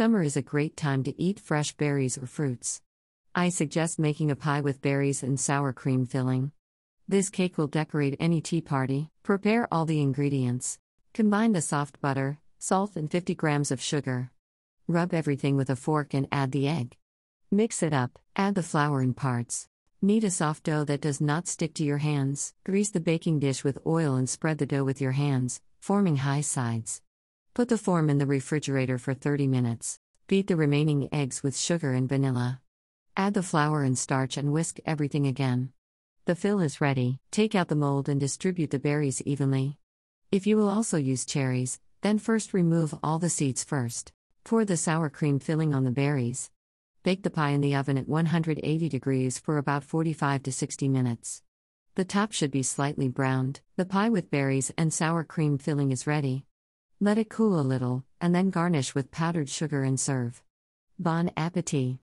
Summer is a great time to eat fresh berries or fruits. I suggest making a pie with berries and sour cream filling. This cake will decorate any tea party. Prepare all the ingredients. Combine the soft butter, salt, and 50 grams of sugar. Rub everything with a fork and add the egg. Mix it up, add the flour in parts. Knead a soft dough that does not stick to your hands. Grease the baking dish with oil and spread the dough with your hands, forming high sides. Put the form in the refrigerator for 30 minutes. Beat the remaining eggs with sugar and vanilla. Add the flour and starch and whisk everything again. The fill is ready. Take out the mold and distribute the berries evenly. If you will also use cherries, then first remove all the seeds first. Pour the sour cream filling on the berries. Bake the pie in the oven at 180 degrees for about 45 to 60 minutes. The top should be slightly browned. The pie with berries and sour cream filling is ready. Let it cool a little, and then garnish with powdered sugar and serve. Bon appetit!